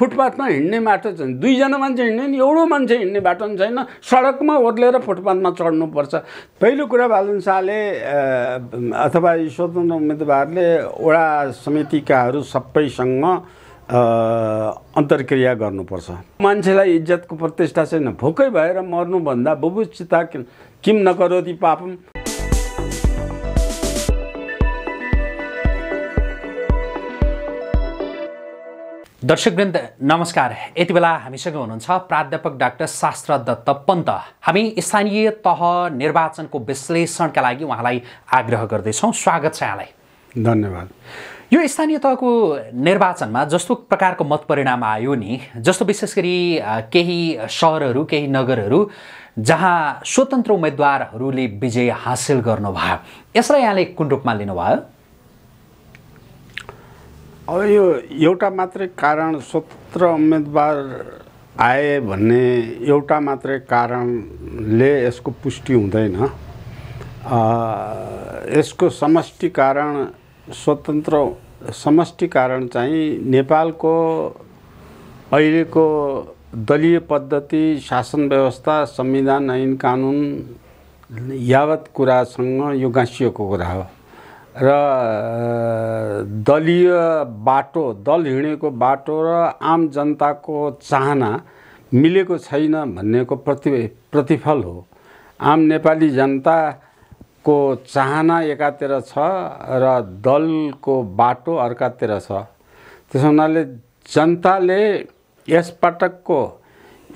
फुटपाथमा हिँड्ने बाटो छैन दुईजना मान्छे हिँड्ने नि एउटा मान्छे हिँड्ने बाटो पनि छैन सडकमा ओर्लेर फुटपाथमा चढ्नुपर्छ पहिलो कुरा बालन शाहले अथवा स्वतन्त्र उम्मेदवारले वडा समितिकाहरू सबैसँग अन्तर्क्रिया गर्नुपर्छ मान्छेलाई इज्जतको प्रतिष्ठा छैन भोकै भएर मर्नुभन्दा बुबुचिता किम नगरोति पापम दर्शकवृन्द नमस्कार यति बेला हामीसँग हुनुहुन्छ प्राध्यापक डाक्टर शास्त्र दत्त पन्त हामी स्थानीय तह निर्वाचनको विश्लेषणका लागि उहाँलाई आग्रह गर्दैछौँ स्वागत छ यहाँलाई धन्यवाद यो स्थानीय तहको निर्वाचनमा जस्तो प्रकारको मतपरिणाम आयो नि जस्तो विशेष गरी केही सहरहरू केही नगरहरू जहाँ स्वतन्त्र उम्मेदवारहरूले विजय हासिल गर्नुभयो यसलाई यहाँले कुन रूपमा लिनुभयो अब यो एउटा मात्रै कारण स्वतन्त्र उम्मेदवार आए भन्ने एउटा मात्रै कारणले यसको पुष्टि हुँदैन यसको समष्टि कारण स्वतन्त्र समष्टि कारण चाहिँ नेपालको अहिलेको दलीय पद्धति शासन व्यवस्था संविधान ऐन कानुन यावत कुरासँग यो गाँसिएको कुरा हो र दलीय बाटो दल हिँडेको बाटो र आम जनताको चाहना मिलेको छैन भन्नेको प्रति प्रतिफल हो आम नेपाली जनताको चाहना एकातिर छ र दलको बाटो अर्कातिर छ त्यस हुनाले जनताले यसपटकको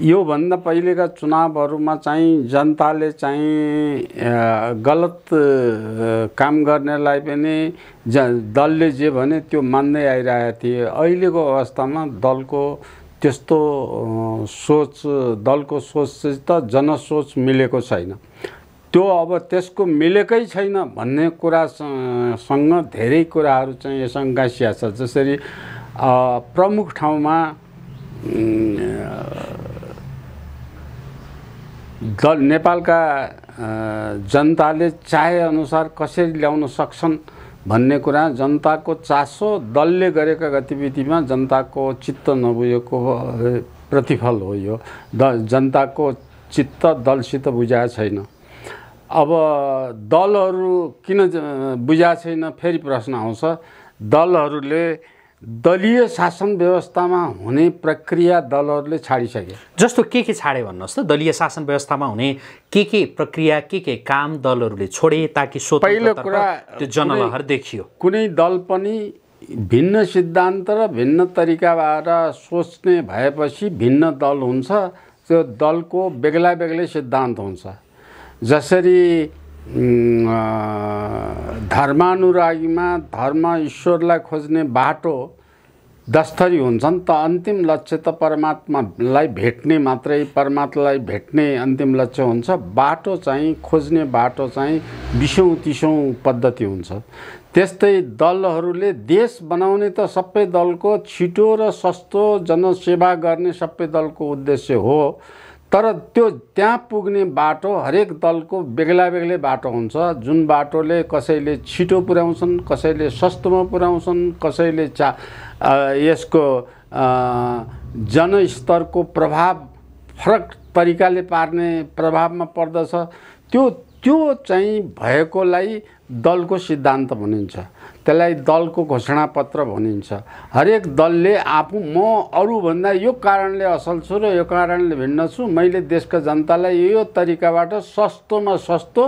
योभन्दा पहिलेका चुनावहरूमा चाहिँ जनताले चाहिँ गलत काम गर्नेलाई पनि ज दलले जे भने त्यो मान्दै आइरहेका थिए अहिलेको अवस्थामा दलको त्यस्तो सोच दलको सोच चाहिँ त जनसोच मिलेको छैन त्यो अब त्यसको मिलेकै छैन भन्ने कुरासँग धेरै कुराहरू चाहिँ यसँग गाँसिया छ जसरी प्रमुख ठाउँमा दल नेपालका जनताले चाहेअनुसार कसरी ल्याउन सक्छन् भन्ने कुरा जनताको चासो दलले गरेका गतिविधिमा जनताको चित्त नबुझेको प्रतिफल हो यो द जनताको चित्त दलसित बुझाएको छैन अब दलहरू किन बुझाएको छैन फेरि प्रश्न आउँछ दलहरूले दलीय शासन व्यवस्थामा हुने प्रक्रिया दलहरूले छाडिसके जस्तो के के छाडे भन्नुहोस् त दलीय शासन व्यवस्थामा हुने के के प्रक्रिया के के काम दलहरूले छोडे ताकि पहिलो कुरा त्यो जनलहर देखियो कुनै दल पनि भिन्न सिद्धान्त र भिन्न तरिकाबाट सोच्ने भएपछि भिन्न दल हुन्छ त्यो दलको बेग्ला बेग्लै सिद्धान्त हुन्छ जसरी धर्मानुरागीमा धर्म ईश्वरलाई खोज्ने बाटो दस्तरी हुन्छन् त अन्तिम लक्ष्य त परमात्मालाई भेट्ने मात्रै परमात्मालाई भेट्ने अन्तिम लक्ष्य हुन्छ बाटो चाहिँ खोज्ने बाटो चाहिँ बिसौँ तिसौँ पद्धति हुन्छ त्यस्तै दलहरूले देश बनाउने त सबै दलको छिटो र सस्तो जनसेवा गर्ने सबै दलको उद्देश्य हो तर त्यो त्यहाँ पुग्ने बाटो हरेक दलको बेग्ला बेग्लै बाटो हुन्छ जुन बाटोले कसैले छिटो पुर्याउँछन् कसैले सस्तोमा पुर्याउँछन् कसैले चा यसको जनस्तरको प्रभाव फरक तरिकाले पार्ने प्रभावमा पर्दछ त्यो त्यो चाहिँ भएकोलाई दलको सिद्धान्त भनिन्छ त्यसलाई दलको घोषणापत्र भनिन्छ हरेक दलले आफू म अरूभन्दा यो कारणले असल छु र यो कारणले भिन्न छु मैले देशका जनतालाई यो तरिकाबाट सस्तोमा सस्तो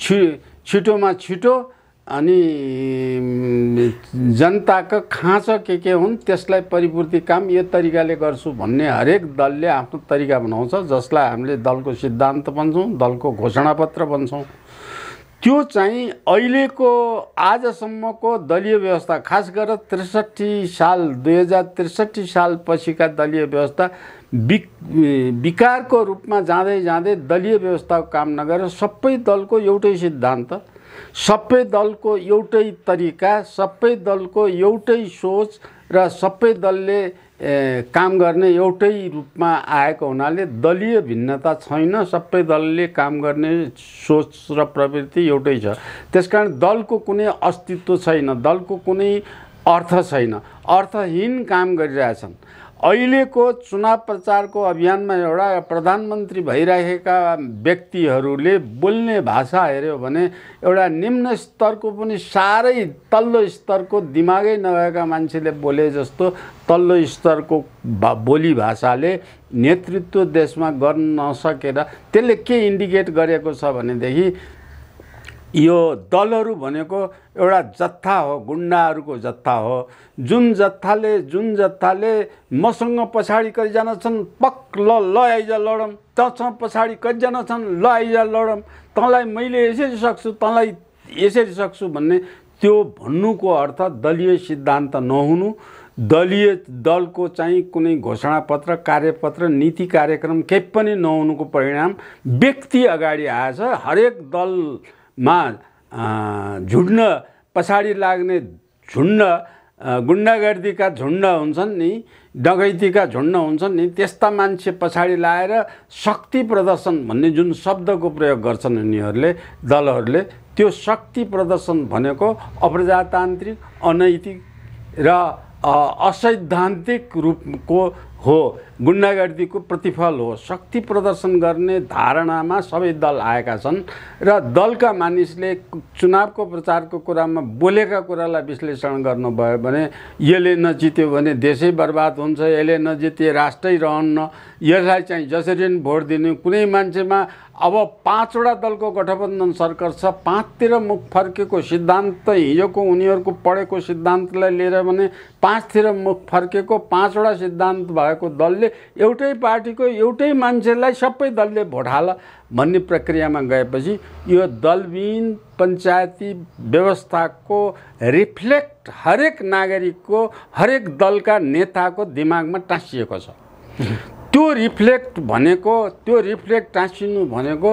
छि छिटोमा छिटो अनि जनताको खाँचो के के हुन् त्यसलाई परिपूर्ति काम यो तरिकाले गर्छु भन्ने हरेक दलले आफ्नो तरिका बनाउँछ जसलाई हामीले दलको सिद्धान्त भन्छौँ दलको घोषणापत्र भन्छौँ त्यो चाहिँ अहिलेको आजसम्मको दलीय व्यवस्था खास गरेर त्रिसठी साल दुई हजार त्रिसठी साल पछिका दलीय व्यवस्था विक विकारको रूपमा जाँदै जाँदै दलीय व्यवस्थाको काम नगरेर सबै दलको एउटै सिद्धान्त सबै दलको एउटै तरिका सबै दलको एउटै सोच र सबै दलले काम गर्ने एउटै रूपमा आएको हुनाले दलीय भिन्नता छैन सबै दलले काम गर्ने सोच र प्रवृत्ति एउटै छ त्यसकारण दलको कुनै अस्तित्व छैन दलको कुनै अर्थ छैन अर्थहीन काम गरिरहेछन् अहिलेको चुनाव प्रचारको अभियानमा एउटा प्रधानमन्त्री भइरहेका व्यक्तिहरूले बोल्ने भाषा हेऱ्यो भने एउटा निम्न स्तरको पनि साह्रै तल्लो स्तरको दिमागै नभएका मान्छेले बोले जस्तो तल्लो स्तरको भा बोली भाषाले नेतृत्व देशमा गर्न नसकेर त्यसले के इन्डिकेट गरेको छ भनेदेखि यो दलहरू भनेको एउटा जत्था हो गुन्डाहरूको जत्था हो जुन जत्थाले जुन जत्थाले मसँग पछाडि कतिजना छन् पक् ल ल आइजा लडौँ तँसँग पछाडि कतिजना छन् ल आइजा लडौँ तँलाई मैले यसरी सक्छु तँलाई यसरी सक्छु भन्ने त्यो भन्नुको अर्थ दलीय सिद्धान्त नहुनु दलीय दलको चाहिँ कुनै घोषणापत्र कार्यपत्र नीति कार्यक्रम केही पनि नहुनुको परिणाम व्यक्ति अगाडि आएछ हरेक दल मा झुन्न पछाडि लाग्ने झुण्ड गुन्डागर्दीका झुण्ड हुन्छन् नि डगैतीका झुण्ड हुन्छन् नि त्यस्ता मान्छे पछाडि लाएर शक्ति प्रदर्शन भन्ने जुन शब्दको प्रयोग गर्छन् उनीहरूले दलहरूले त्यो शक्ति प्रदर्शन भनेको अप्रजातान्त्रिक अनैतिक र असैद्धान्तिक रूपको हो गुन्डागर्दीको प्रतिफल हो शक्ति प्रदर्शन गर्ने धारणामा सबै दल आएका छन् र दलका मानिसले चुनावको प्रचारको कुरामा बोलेका कुरालाई विश्लेषण गर्नुभयो भने यसले नजित्यो भने देशै बर्बाद हुन्छ यसले नजिते राष्ट्रै रहन्न यसलाई चाहिँ जसरी पनि भोट दिने कुनै मान्छेमा अब पाँचवटा दलको गठबन्धन सरकार छ पाँचतिर मुख फर्केको सिद्धान्त हिजोको उनीहरूको पढेको सिद्धान्तलाई लिएर भने पाँचतिर मुख फर्केको पाँचवटा सिद्धान्त भएको दलले एउटै पार्टीको एउटै मान्छेलाई सबै दलले भोट हाल भन्ने प्रक्रियामा गएपछि यो दलविहीन पञ्चायती व्यवस्थाको रिफ्लेक्ट हरेक नागरिकको हरेक दलका नेताको दिमागमा टाँसिएको छ त्यो रिफ्लेक्ट भनेको त्यो रिफ्लेक्ट टाँसिनु भनेको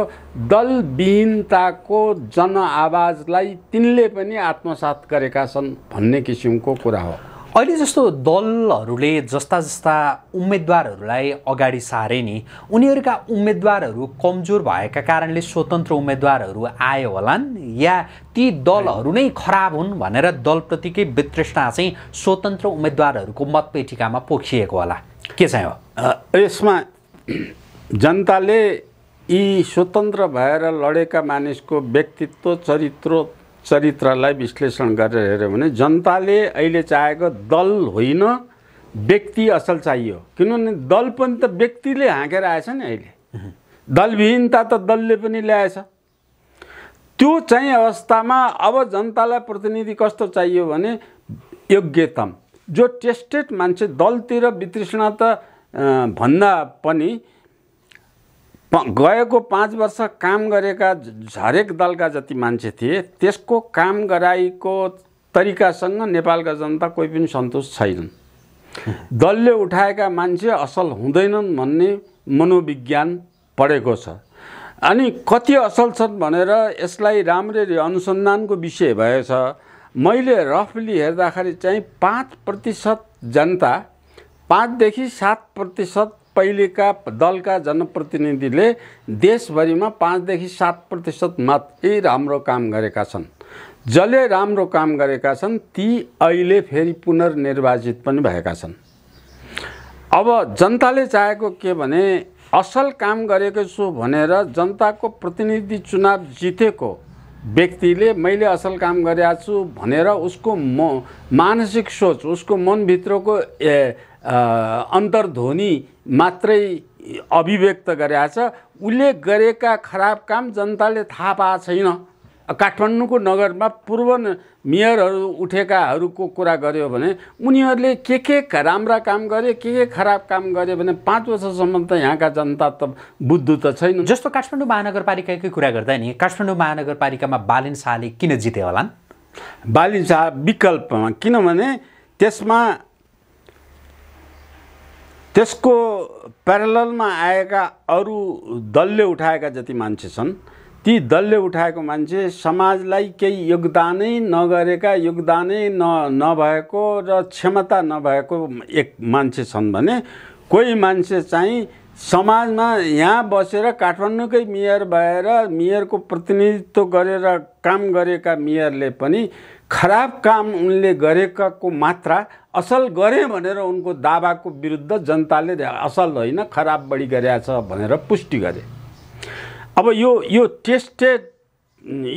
दलविहीनताको जनआवाजलाई तिनले पनि आत्मसात गरेका छन् भन्ने किसिमको कुरा हो अहिले जस्तो दलहरूले जस्ता जस्ता उम्मेदवारहरूलाई अगाडि सारे नि उनीहरूका उम्मेदवारहरू कमजोर भएका कारणले स्वतन्त्र उम्मेदवारहरू आयो होलान् या ती दलहरू नै खराब हुन् भनेर दलप्रतिकै वितृष्णा चाहिँ स्वतन्त्र उम्मेदवारहरूको मतपेटिकामा पोखिएको होला के चाहिँ हो यसमा जनताले यी स्वतन्त्र भएर लडेका मानिसको व्यक्तित्व चरित्र चरित्रलाई विश्लेषण गरेर हेऱ्यो भने जनताले अहिले चाहेको दल होइन व्यक्ति असल चाहियो किनभने दल पनि त व्यक्तिले हाँकेर आएछ नि अहिले दलविहीनता त दलले पनि ल्याएछ त्यो चाहिँ अवस्थामा अब जनतालाई प्रतिनिधि कस्तो चाहियो भने योग्यतम जो टेस्टेड मान्छे दलतिर वितृष्णा त भन्दा पनि गएको पाँच वर्ष काम गरेका हरेक दलका जति मान्छे थिए त्यसको काम गराएको तरिकासँग नेपालका जनता कोही पनि सन्तुष्ट छैनन् दलले उठाएका मान्छे असल हुँदैनन् भन्ने मनोविज्ञान पढेको छ अनि कति असल छन् भनेर यसलाई राम्ररी अनुसन्धानको विषय भएछ मैले रफली हेर्दाखेरि चाहिँ पाँच प्रतिशत जनता पाँचदेखि सात प्रतिशत पहिलेका दलका जनप्रतिनिधिले देशभरिमा पाँचदेखि सात प्रतिशत मात्रै राम्रो काम गरेका छन् जसले राम्रो काम गरेका छन् ती अहिले फेरि पुनर्निर्वाचित पनि भएका छन् अब जनताले चाहेको के भने असल काम गरेको छु भनेर जनताको प्रतिनिधि चुनाव जितेको व्यक्तिले मैले असल काम गरेका छु भनेर उसको म मानसिक सोच उसको मनभित्रको अन्तर्ध्वनि मात्रै अभिव्यक्त गरेछ उसले गरेका खराब काम जनताले थाहा पाएको छैन काठमाडौँको नगरमा पूर्व मेयरहरू उठेकाहरूको कुरा गर्यो भने उनीहरूले के के राम्रा काम गरे के के खराब काम गरे भने पाँच वर्षसम्म त यहाँका जनता त बुद्ध त छैन जस्तो काठमाडौँ महानगरपालिकाकै कुरा गर्दा नि काठमाडौँ महानगरपालिकामा बालिन शाहले किन जिते होलान् बालिन शाह विकल्पमा किनभने त्यसमा त्यसको प्यारलमा आएका अरू दलले उठाएका जति मान्छे छन् ती दलले उठाएको मान्छे समाजलाई केही योगदानै नगरेका योगदानै न नभएको र क्षमता नभएको एक मान्छे छन् भने कोही मान्छे चाहिँ समाजमा यहाँ बसेर काठमाडौँकै मेयर भएर मेयरको प्रतिनिधित्व गरेर काम गरेका मेयरले पनि खराब काम उनले गरेकाको मात्रा असल गरे भनेर उनको दावाको विरुद्ध जनताले असल होइन खराब बढी गरेछ भनेर पुष्टि गरे अब यो यो टेस्टेड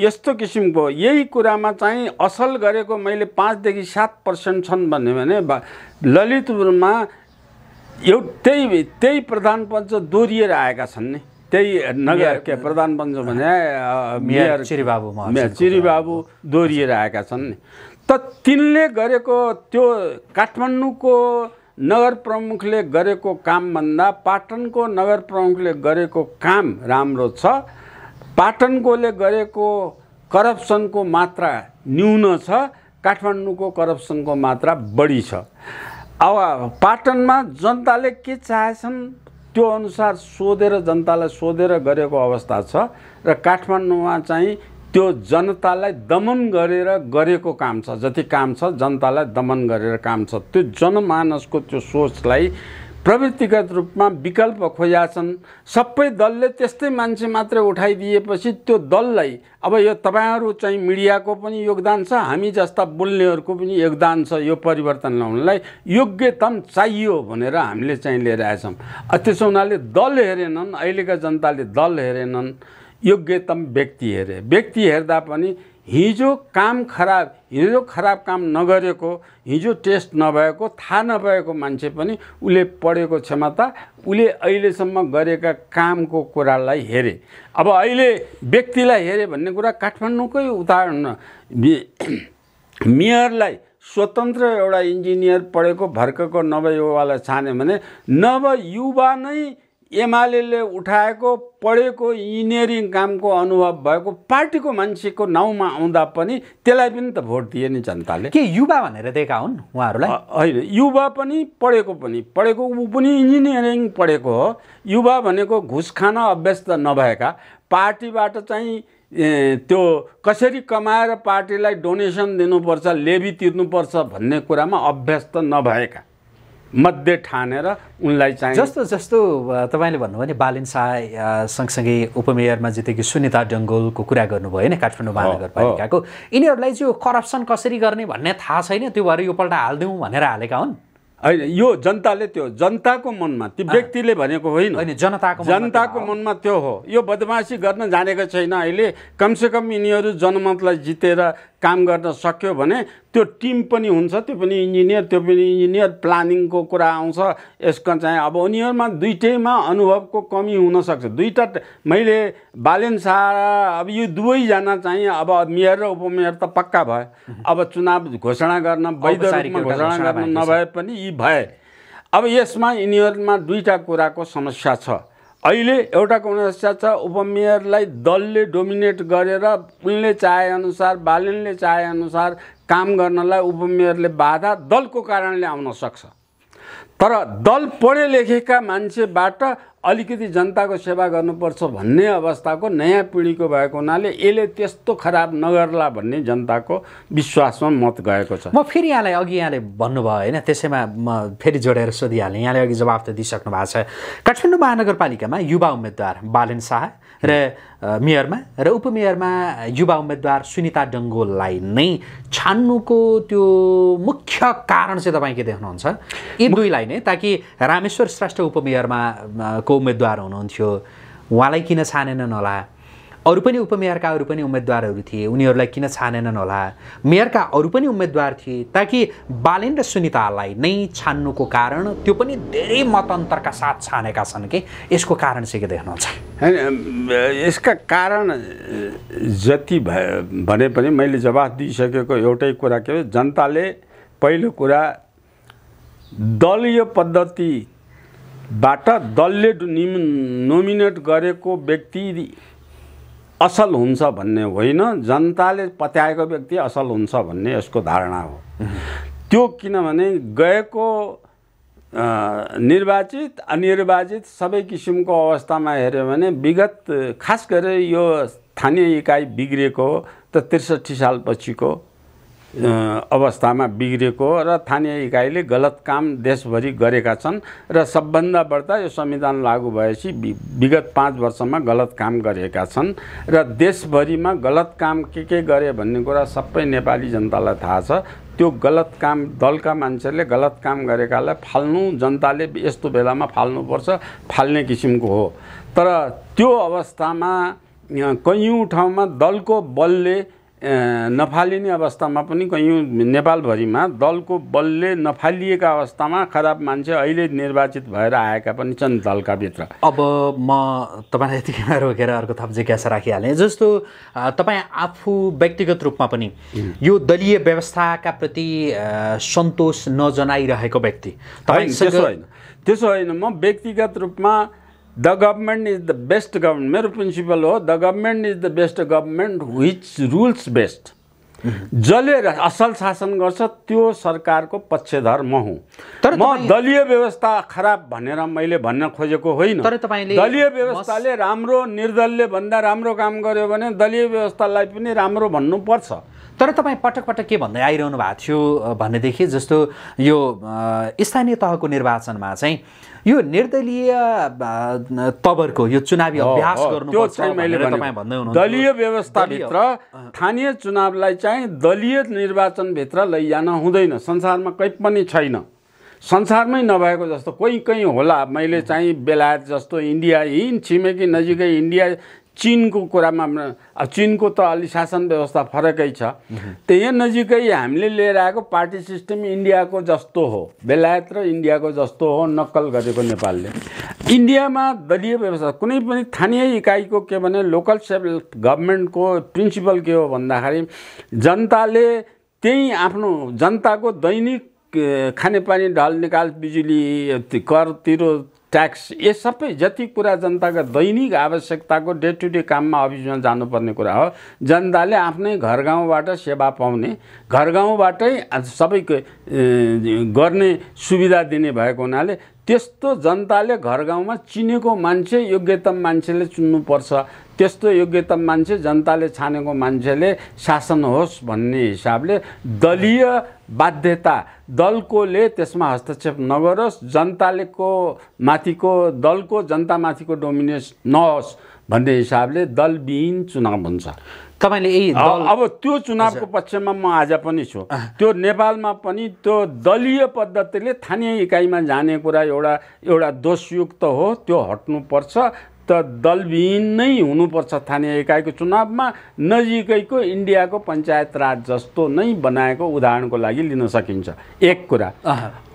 यस्तो किसिमको यही कुरामा चाहिँ असल गरेको मैले पाँचदेखि सात पर्सेन्ट छन् भन्यो भने ललितपुरमा एउटै त्यही प्रधानपञ्च दोहोरिएर आएका छन् नि त्यही नगर के प्रधान बन्छ भने मेयर चिरीबाबु चिरीबाबु दोहोरिएर आएका छन् त तिनले गरेको त्यो काठमाडौँको नगर प्रमुखले गरेको कामभन्दा पाटनको नगर प्रमुखले गरेको काम राम्रो छ पाटनकोले गरेको करप्सनको मात्रा न्यून छ काठमाडौँको करप्सनको मात्रा बढी छ अब पाटनमा जनताले के चाहेछन् त्यो अनुसार सोधेर जनतालाई सोधेर गरेको अवस्था छ र काठमाडौँमा चाहिँ त्यो जनतालाई दमन गरेर गरेको काम छ जति काम छ जनतालाई दमन गरेर काम छ त्यो जनमानसको त्यो सोचलाई प्रवृत्तिगत रूपमा विकल्प खोज्या छन् सबै दलले त्यस्तै मान्छे मात्रै उठाइदिएपछि त्यो दललाई अब यो तपाईँहरू चाहिँ मिडियाको पनि योगदान छ हामी जस्ता बोल्नेहरूको पनि योगदान छ यो परिवर्तन ल्याउनलाई योग्यतम चाहियो भनेर हामीले चाहिँ लिएर आएछौँ त्यसो हुनाले दल हेरेनन् अहिलेका जनताले दल हेरेनन् योग्यतम व्यक्ति हेरे व्यक्ति हेर्दा पनि हिजो काम खराब हिजो खराब काम नगरेको हिजो टेस्ट नभएको थाहा नभएको मान्छे पनि उसले पढेको क्षमता उसले अहिलेसम्म गरेका कामको कुरालाई हेरे अब अहिले व्यक्तिलाई हेरे भन्ने कुरा काठमाडौँकै उदाहरण मेयरलाई स्वतन्त्र एउटा इन्जिनियर पढेको भर्खरको नवयुवालाई छान्यो भने नवयुवा नै एमाले उठाएको पढेको इन्जिनियरिङ कामको अनुभव भएको पार्टीको मान्छेको नाउँमा आउँदा पनि त्यसलाई पनि त भोट दिए नि जनताले के युवा भनेर दिएका हुन् उहाँहरूलाई होइन युवा पनि पढेको पनि पढेको ऊ पनि इन्जिनियरिङ पढेको हो युवा भनेको घुस खान अभ्यस्त नभएका पार्टीबाट चाहिँ त्यो कसरी कमाएर पार्टीलाई डोनेसन दिनुपर्छ लेबी तिर्नुपर्छ भन्ने कुरामा अभ्यस्त नभएका मध्ये ठानेर उनलाई चाहिँ जस्तो जस्तो तपाईँले भन्नुभयो भने बालिन शाह सँगसँगै उपमेयरमा जितेकी सुनिता डङ्गोलको कुरा गर्नुभयो होइन काठमाडौँ महानगरपालिकाको यिनीहरूलाई चाहिँ यो करप्सन कसरी गर्ने भन्ने थाहा छैन त्यो भएर यो योपल्ट हालिदिउँ भनेर हालेका हुन् होइन यो जनताले त्यो जनताको मनमा ती व्यक्तिले भनेको होइन जनताको जनताको मनमा त्यो हो यो बदमासी गर्न जानेको छैन अहिले कमसेकम यिनीहरू जनमतलाई जितेर काम गर्न सक्यो भने त्यो टिम पनि हुन्छ त्यो पनि इन्जिनियर त्यो पनि इन्जिनियर प्लानिङको कुरा आउँछ यसको चाहिँ अब उनीहरूमा दुइटैमा अनुभवको कमी हुनसक्छ दुईवटा मैले बालेन्सा अब यो दुवैजना चाहिँ अब मेयर र उपमेयर त पक्का भयो अब चुनाव घोषणा गर्न वैध घोषणा गर्न नभए पनि यी भए अब यसमा यिनीहरूमा दुईवटा कुराको समस्या छ अहिले एउटा समस्या छ उपमेयरलाई दलले डोमिनेट गरेर उनले चाहेअनुसार बालनले चाहेअनुसार काम गर्नलाई उपमेयरले बाधा दलको कारणले आउन सक्छ तर दल पढे लेखेका मान्छेबाट अलिकति जनताको सेवा गर्नुपर्छ भन्ने अवस्थाको नयाँ पिँढीको भएको हुनाले यसले त्यस्तो खराब नगर्ला भन्ने जनताको विश्वासमा मत गएको छ म फेरि यहाँलाई अघि यहाँले भन्नुभयो होइन त्यसैमा म फेरि जोडेर सोधिहालेँ यहाँले अघि जवाफ त दिइसक्नु भएको छ काठमाडौँ महानगरपालिकामा युवा उम्मेद्वार बालन शाह र मेयरमा र उपमेयरमा युवा उम्मेद्वार सुनिता डङ्गोललाई नै छान्नुको त्यो मुख्य कारण चाहिँ तपाईँ के देख्नुहुन्छ यी दुईलाई नै ताकि रामेश्वर श्रेष्ठ उपमेयरमा को उम्मेद्वार हुनुहुन्थ्यो उहाँलाई किन छानेनन् होला अरू पनि उपमेयरका अरू पनि उम्मेद्वारहरू थिए उनीहरूलाई किन छानेनन् होला मेयरका अरू पनि उम्मेदवार थिए ताकि बालेन र सुनितालाई नै छान्नुको कारण त्यो पनि धेरै मतन्तरका साथ छानेका छन् कि यसको कारण चाहिँ के देख्नुहुन्छ होइन यसका कारण जति भने पनि मैले जवाफ दिइसकेको एउटै कुरा के जनताले पहिलो कुरा दलीय पद्धतिबाट दलले नोमिनेट गरेको व्यक्ति असल हुन्छ भन्ने होइन जनताले पत्याएको व्यक्ति असल हुन्छ भन्ने यसको धारणा हो त्यो किनभने गएको निर्वाचित अनिर्वाचित सबै किसिमको अवस्थामा हेऱ्यो भने विगत खास गरेर यो स्थानीय इकाइ बिग्रिएको त त्रिसठी सालपछिको अवस्थामा बिग्रेको र स्थानीय इकाइले गलत काम देशभरि गरेका छन् र सबभन्दा बढ्दा यो संविधान लागू भएपछि विगत पाँच वर्षमा गलत काम गरेका छन् र देशभरिमा गलत काम के के गरे भन्ने कुरा सबै नेपाली जनतालाई थाहा छ त्यो गलत काम दलका मान्छेले गलत काम गरेकालाई फाल्नु जनताले यस्तो बेलामा फाल्नुपर्छ फाल्ने किसिमको हो तर त्यो अवस्थामा कैयौँ ठाउँमा दलको बलले नफालिने अवस्थामा पनि कयौँ नेपालभरिमा दलको बलले नफालिएका अवस्थामा खराब मान्छे अहिले निर्वाचित भएर आएका पनि छन् दलका भित्र अब म तपाईँलाई यतिकैमा रोकेर अर्को थप जिज्ञासा राखिहालेँ जस्तो तपाईँ आफू व्यक्तिगत रूपमा पनि यो दलीय व्यवस्थाका प्रति सन्तोष नजनाइरहेको व्यक्ति त्यसो होइन त्यसो होइन म व्यक्तिगत रूपमा the government is the best government मेरो प्रिन्सिपल हो the government is the best government which rules best जसले असल शासन गर्छ त्यो सरकारको पक्षधर म हुँ तर म दलीय व्यवस्था खराब भनेर मैले भन्न खोजेको होइन तर तपाईँले दलीय व्यवस्थाले राम्रो निर्दलले भन्दा राम्रो काम गर्यो भने दलीय व्यवस्थालाई पनि राम्रो भन्नुपर्छ तर तपाईँ पटक पटक के भन्दै आइरहनु भएको थियो भनेदेखि जस्तो यो स्थानीय तहको निर्वाचनमा चाहिँ यो निर्दलीय तबरको यो चुनावी अभ्यास गर्नु त्यो चाहिँ मैले दलीय व्यवस्थाभित्र स्थानीय चुनावलाई चाहिँ दलीय निर्वाचनभित्र लैजान हुँदैन संसारमा कहीँ पनि छैन संसारमै नभएको जस्तो कोही कहीँ होला मैले चाहिँ बेलायत जस्तो इन्डिया यहीँ छिमेकी नजिकै इन्डिया चिनको कुरामा चिनको त अलि शासन व्यवस्था फरकै छ त्यही नजिकै हामीले लिएर आएको पार्टी सिस्टम इन्डियाको जस्तो हो बेलायत र इन्डियाको जस्तो हो नक्कल गरेको नेपालले इन्डियामा दलीय व्यवस्था कुनै पनि स्थानीय इकाइको के भने लोकल सेल्फ गभर्मेन्टको प्रिन्सिपल के हो भन्दाखेरि जनताले त्यही आफ्नो जनताको दैनिक खानेपानी ढल निकाल बिजुली कर तिरो ट्याक्स यो सबै जति कुरा जनताको दैनिक आवश्यकताको डे टु डे काममा अफिसमा जानुपर्ने कुरा हो जनताले आफ्नै घर गाउँबाट सेवा पाउने घर गाउँबाटै सबै गर्ने सुविधा दिने भएको हुनाले त्यस्तो जनताले घर गाउँमा चिनेको मान्छे योग्यतम मान्छेले चुन्नुपर्छ त्यस्तो योग्यतम मान्छे जनताले छानेको मान्छेले शासन होस् भन्ने हिसाबले दलीय बाध्यता दलकोले त्यसमा हस्तक्षेप नगरोस् जनतालेको माथिको दलको जनतामाथिको डोमिनेस नहोस् भन्ने हिसाबले दलविहीन चुनाव हुन्छ तपाईँले यही अब त्यो चुनावको पक्षमा म आज पनि छु त्यो नेपालमा पनि त्यो दलीय पद्धतिले स्थानीय इकाइमा जाने कुरा एउटा एउटा दोषयुक्त हो त्यो हट्नुपर्छ त दलविहीन नै हुनुपर्छ स्थानीय इकाइको चुनावमा नजिकैको इन्डियाको पञ्चायत राज जस्तो नै बनाएको उदाहरणको लागि लिन सकिन्छ एक कुरा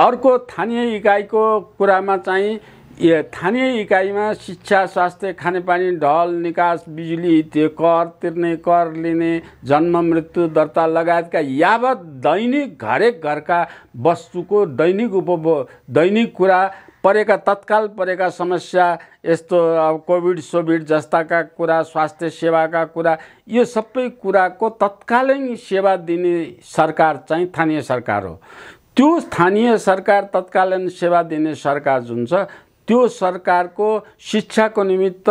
अर्को स्थानीय इकाइको कुरामा चाहिँ यो स्थानीय इकाइमा शिक्षा स्वास्थ्य खानेपानी ढल निकास बिजुली त्यो कर तिर्ने कर लिने जन्म मृत्यु दर्ता लगायतका यावत दैनिक हरेक घरका वस्तुको दैनिक उपभोग दैनिक कुरा परेका तत्काल परेका समस्या यस्तो अब कोभिड सोभिड जस्ताका कुरा स्वास्थ्य सेवाका कुरा यो सबै कुराको तत्कालै सेवा दिने सरकार चाहिँ स्थानीय सरकार हो त्यो स्थानीय सरकार तत्कालीन सेवा दिने सरकार जुन छ त्यो सरकारको शिक्षाको निमित्त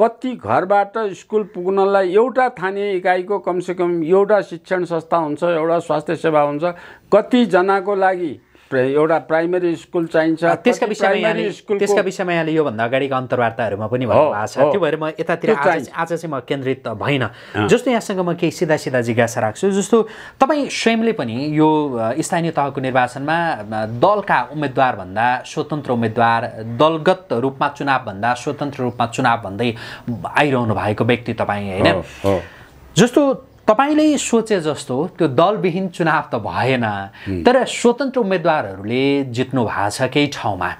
कति घरबाट स्कुल पुग्नलाई एउटा स्थानीय इकाइको कमसेकम एउटा शिक्षण संस्था हुन्छ एउटा स्वास्थ्य सेवा हुन्छ कतिजनाको लागि एउटा प्राइमेरी स्कुल चाहिन्छ त्यसका विषयमा त्यसका विषयमा यहाँले योभन्दा अगाडिका अन्तर्वार्ताहरूमा पनि भन्नुभएको छ त्यो भएर म यतातिर आज चाहिँ म केन्द्रित भइनँ जस्तो यहाँसँग म केही सिधा सिधा जिज्ञासा राख्छु जस्तो तपाईँ स्वयंले पनि यो स्थानीय तहको निर्वाचनमा दलका उम्मेद्वारभन्दा स्वतन्त्र उम्मेद्वार दलगत रूपमा चुनावभन्दा स्वतन्त्र रूपमा चुनाव भन्दै आइरहनु भएको व्यक्ति तपाईँ होइन जस्तो तपाईँले सोचे जस्तो त्यो दलविहीन चुनाव त भएन तर स्वतन्त्र उम्मेदवारहरूले जित्नु भएको छ केही ठाउँमा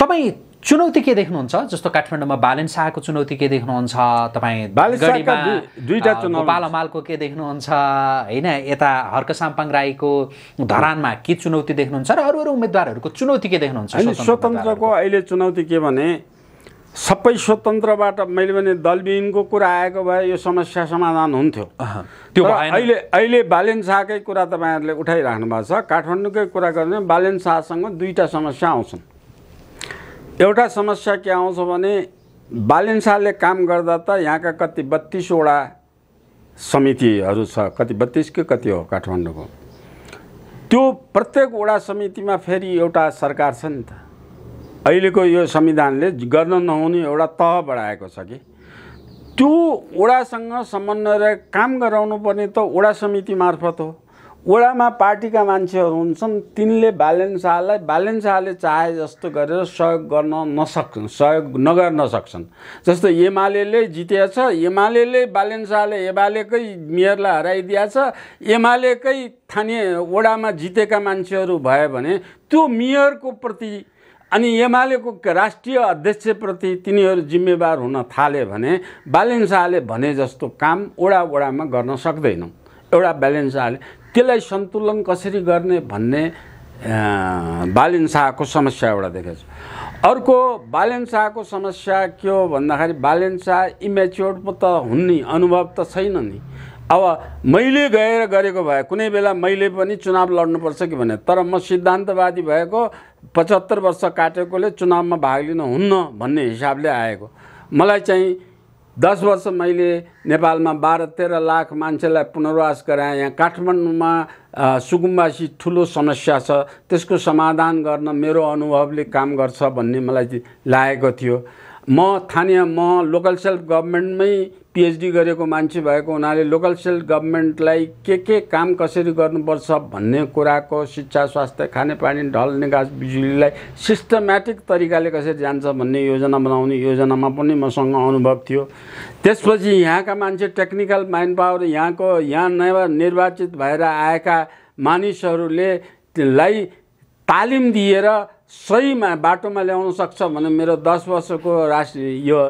तपाईँ चुनौती के देख्नुहुन्छ जस्तो काठमाडौँमा बालन शाहको चुनौती के देख्नुहुन्छ तपाईँ गोपाल के देख्नुहुन्छ होइन यता हर्क साम्पाङ राईको धरानमा के चुनौती देख्नुहुन्छ र अरू अरू उम्मेद्वारहरूको चुनौती के देख्नुहुन्छ स्वतन्त्रको अहिले चुनौती के भने सबै स्वतन्त्रबाट मैले भने दलविहीनको कुरा आएको भए यो समस्या समाधान हुन्थ्यो त्यो अहिले अहिले बालेन शाहकै कुरा तपाईँहरूले उठाइराख्नु भएको छ काठमाडौँकै कुरा गर्ने बालेन शाहसँग दुईवटा समस्या आउँछन् एउटा समस्या के आउँछ भने बालेन शाहले काम गर्दा त यहाँका कति बत्तिसवटा समितिहरू छ कति बत्तिस कति हो काठमाडौँको त्यो प्रत्येक वडा समितिमा फेरि एउटा सरकार छ नि त अहिलेको यो संविधानले गर्न नहुने एउटा तह बढाएको छ कि त्यो ओडासँग समन्वय काम गराउनु पर्ने त ओडा समिति मार्फत हो ओडामा पार्टीका मान्छेहरू हुन्छन् तिनले बालन शाहलाई बालन शाहले चाहे जस्तो गरेर सहयोग गर्न नसक्छन् सहयोग नगर्न सक्छन् जस्तो एमाले जितेछ एमाले बालन शाहले एमालेकै मेयरलाई हराइदिएछ एमालेकै थाने ओडामा जितेका मान्छेहरू भयो भने त्यो मेयरको प्रति अनि एमालेको राष्ट्रिय अध्यक्षप्रति तिनीहरू जिम्मेवार हुन थाले भने बालेन्साले भने जस्तो काम ओडा ओडामा गर्न सक्दैनौँ एउटा बालेन्साले त्यसलाई सन्तुलन कसरी गर्ने भन्ने बालेन्साको शाहको समस्या एउटा देखेको छ अर्को बालेन्साको शाहको समस्या के हो भन्दाखेरि बालेन्सा शाह इमेच्योर त हुन् नि अनुभव त छैन नि अब मैले गएर गरेको भए कुनै बेला मैले पनि चुनाव लड्नुपर्छ कि भने तर म सिद्धान्तवादी भएको पचहत्तर वर्ष काटेकोले चुनावमा भाग लिनु हुन्न भन्ने हिसाबले आएको मलाई चाहिँ दस वर्ष मैले नेपालमा बाह्र तेह्र लाख मान्छेलाई पुनर्वास गराएँ यहाँ काठमाडौँमा सुकुम्बासी ठुलो समस्या छ त्यसको समाधान गर्न मेरो अनुभवले काम गर्छ भन्ने मलाई लागेको थियो म स्थानीय म लोकल सेल्फ गभर्मेन्टमै पिएचडी गरेको मान्छे भएको हुनाले लोकल सेल्फ गभर्मेन्टलाई के के काम कसरी गर्नुपर्छ भन्ने कुराको शिक्षा स्वास्थ्य खानेपानी ढल निकास बिजुलीलाई सिस्टमेटिक तरिकाले कसरी जान्छ भन्ने योजना बनाउने योजनामा पनि मसँग अनुभव थियो त्यसपछि यहाँका मान्छे टेक्निकल माइन्ड पावर यहाँको यहाँ नयाँ निर्वाचित भएर आएका मानिसहरूले लाई तालिम दिएर सहीमा बाटोमा ल्याउन सक्छ भने मेरो दस वर्षको राष्ट्र यो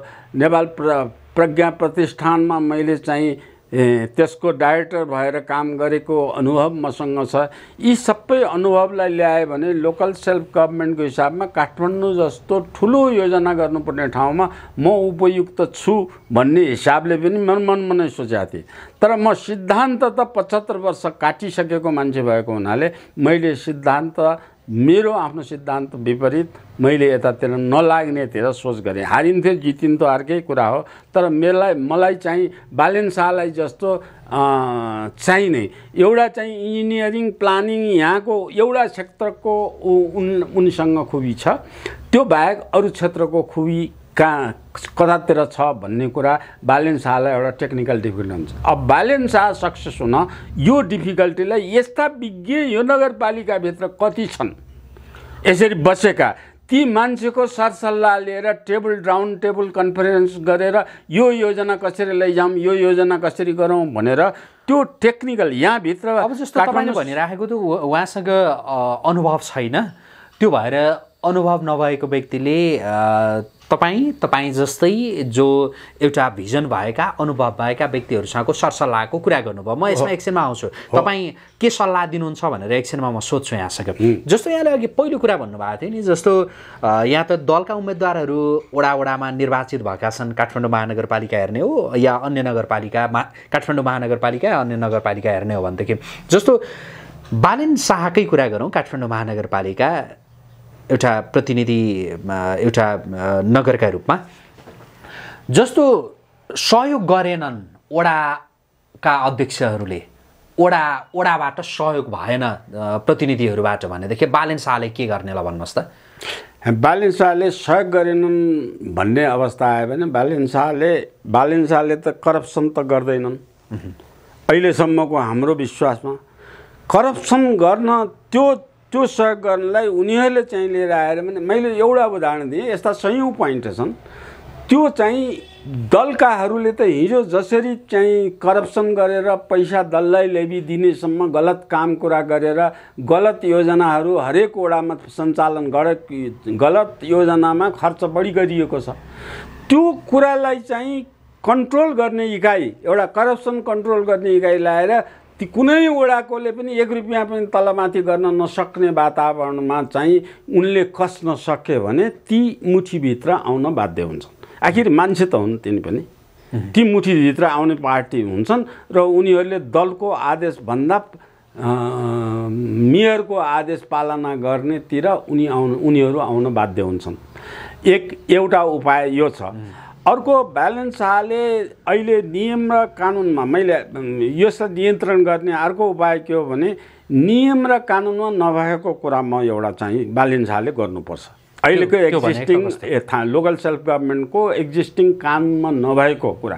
नेपाल प्र प्रज्ञा प्रतिष्ठानमा मैले चाहिँ त्यसको डाइरेक्टर भएर काम गरेको अनुभव मसँग छ यी सबै अनुभवलाई ल्यायो भने लोकल सेल्फ गभर्मेन्टको हिसाबमा काठमाडौँ जस्तो ठुलो योजना गर्नुपर्ने ठाउँमा म उपयुक्त छु भन्ने हिसाबले पनि मन मनमा सोचेको थिएँ तर म सिद्धान्त त पचहत्तर वर्ष काटिसकेको मान्छे भएको हुनाले मैले सिद्धान्त मेरो आफ्नो सिद्धान्त विपरीत मैले यतातिर नलाग्नेतिर सोच गरेँ हारिन्थ्यो जितिन्थ्यो अर्कै कुरा हो तर मेरोलाई मलाई चाहिँ बालेन शाहलाई जस्तो चाहिने एउटा चाहिँ इन्जिनियरिङ प्लानिङ यहाँको एउटा क्षेत्रको उन उनसँग खुबी छ त्यो बाहेक अरू क्षेत्रको खुबी कहाँ कतातिर छ भन्ने कुरा बालेन शाहलाई एउटा टेक्निकल डिफिकल्टी हुन्छ अब बालेन शाह सक्सेस हुन यो डिफिकल्टीलाई यस्ता विज्ञ यो नगरपालिकाभित्र कति छन् यसरी बसेका ती मान्छेको सरसल्लाह लिएर टेबल राउन्ड टेबल कन्फरेन्स गरेर यो योजना कसरी लैजाउँ यो योजना कसरी गरौँ भनेर त्यो टेक्निकल यहाँभित्र अब जस्तो तपाईँले भनिराखेको त उहाँसँग अनुभव छैन त्यो भएर अनुभव नभएको व्यक्तिले तपाईँ तपाईँ जस्तै जो एउटा भिजन भएका अनुभव भएका व्यक्तिहरूसँगको सरसल्लाहको कुरा गर्नुभयो म यसमा एकछिनमा आउँछु तपाईँ के सल्लाह दिनुहुन्छ भनेर एकछिनमा म सोध्छु यहाँसँग जस्तो यहाँले अघि पहिलो कुरा भन्नुभएको थियो नि जस्तो यहाँ त दलका उम्मेदवारहरू वडा निर्वाचित भएका छन् काठमाडौँ महानगरपालिका हेर्ने हो या अन्य नगरपालिका काठमाडौँ महानगरपालिका अन्य नगरपालिका हेर्ने हो भनेदेखि जस्तो बालेन शाहकै कुरा गरौँ काठमाडौँ महानगरपालिका एउटा प्रतिनिधि एउटा नगरका रूपमा जस्तो सहयोग गरेनन् ओडाका अध्यक्षहरूले ओडा ओडाबाट सहयोग भएन प्रतिनिधिहरूबाट भनेदेखि बालेन शाहले के गर्ने ल भन्नुहोस् त बालेन शाहले सहयोग गरेनन् भन्ने अवस्था आयो भने बालेन शाहले बालेन शाहले त करप्सन त गर्दैनन् अहिलेसम्मको हाम्रो विश्वासमा करप्सन गर्न त्यो त्यो सहयोग गर्नलाई उनीहरूले चाहिँ लिएर आएर पनि मैले एउटा उदाहरण दिएँ यस्ता सयौँ पोइन्ट छन् त्यो चाहिँ दलकाहरूले त हिजो जसरी चाहिँ करप्सन गरेर पैसा दललाई ल्याइदिनेसम्म गलत काम कुरा गरेर गलत योजनाहरू हरेक वडामा सञ्चालन गर गलत योजनामा खर्च बढी गरिएको छ त्यो कुरालाई चाहिँ कन्ट्रोल गर्ने इकाइ एउटा करप्सन कन्ट्रोल गर्ने इकाइ ल्याएर ती कुनै वडाकोले पनि एक रुपियाँ पनि तलमाथि गर्न नसक्ने वातावरणमा चाहिँ उनले कस्न सक्यो भने ती मुठीभित्र आउन बाध्य हुन्छन् आखिर मान्छे त हुन् तिनी पनि ती मुठीभित्र आउने पार्टी हुन्छन् र उनीहरूले दलको आदेशभन्दा मेयरको आदेश पालना गर्नेतिर उनी आउनु उनीहरू आउन बाध्य हुन्छन् एक एउटा उपाय यो छ अर्को ब्यालेन्स शाहले अहिले नियम र कानुनमा मैले यसलाई नियन्त्रण गर्ने अर्को उपाय के हो भने नियम र कानुनमा नभएको कुरा म एउटा चाहिँ ब्यालेन्स शाहले गर्नुपर्छ अहिलेको एक्जिस्टिङ लोकल सेल्फ गभर्मेन्टको एक्जिस्टिङ कानुनमा नभएको कुरा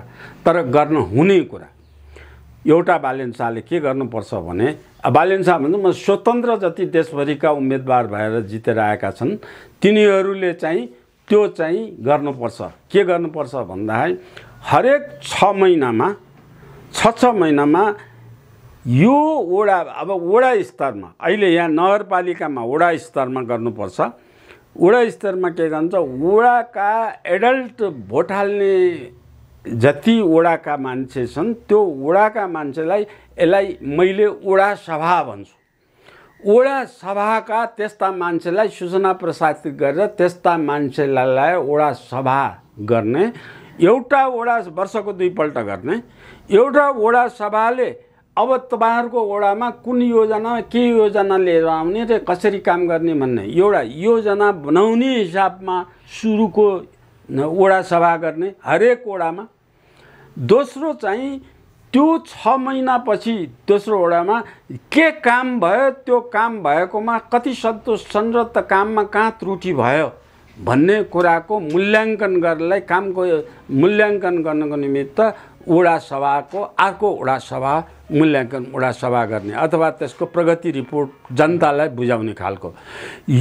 तर गर्न हुने कुरा एउटा बालेन शाहले के गर्नुपर्छ भने बालेन शाह म स्वतन्त्र जति देशभरिका उम्मेदवार भएर जितेर आएका छन् तिनीहरूले चाहिँ त्यो चाहिँ गर्नुपर्छ के गर्नुपर्छ भन्दाखेरि हरेक छ महिनामा छ छ महिनामा यो वडा अब वडा स्तरमा अहिले यहाँ नगरपालिकामा वडा स्तरमा गर्नुपर्छ वडा स्तरमा के गर्छ वडाका एडल्ट भोट हाल्ने जति वडाका मान्छे छन् त्यो वडाका मान्छेलाई यसलाई मैले वडा सभा भन्छु वडा सभाका त्यस्ता मान्छेलाई सूचना प्रसारित गरेर त्यस्ता मान्छेलाई वडा सभा गर्ने एउटा वडा वर्षको दुईपल्ट गर्ने एउटा वडा सभाले अब तपाईँहरूको वडामा कुन योजना के योजना लिएर आउने र कसरी काम गर्ने भन्ने एउटा योजना बनाउने हिसाबमा सुरुको वडा सभा गर्ने हरेक वडामा दोस्रो चाहिँ त्यो छ महिनापछि दोस्रो वडामा के काम भयो त्यो काम भएकोमा कति सन्तोष छन् र त काममा कहाँ त्रुटि भयो भन्ने कुराको मूल्याङ्कन गर्नलाई कामको मूल्याङ्कन गर्नको निमित्त वडा सभाको अर्को वडा सभा मूल्याङ्कन वडा सभा गर्ने अथवा त्यसको प्रगति रिपोर्ट जनतालाई बुझाउने खालको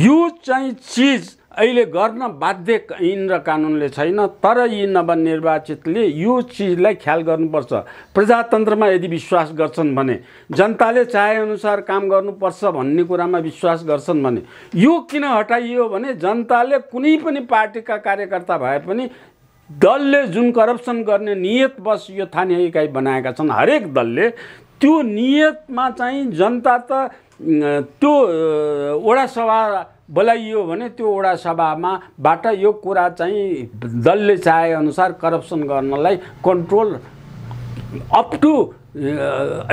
यो चाहिँ चिज अहिले गर्न बाध्य ऐन र कानुनले छैन तर यी नवनिर्वाचितले यो चिजलाई ख्याल गर्नुपर्छ प्रजातन्त्रमा यदि विश्वास गर्छन् भने जनताले चाहेअनुसार काम गर्नुपर्छ भन्ने कुरामा विश्वास गर्छन् भने यो किन हटाइयो भने जनताले कुनै पनि पार्टीका कार्यकर्ता भए पनि दलले जुन करप्सन गर्ने नियतवश यो थानीय इकाइ बनाएका छन् हरेक दलले त्यो नियतमा चाहिँ जनता त त्यो वडा सभा बोलाइयो भने त्यो वडा सभामाबाट यो कुरा चाहिँ दलले चाहेअनुसार करप्सन गर्नलाई control up to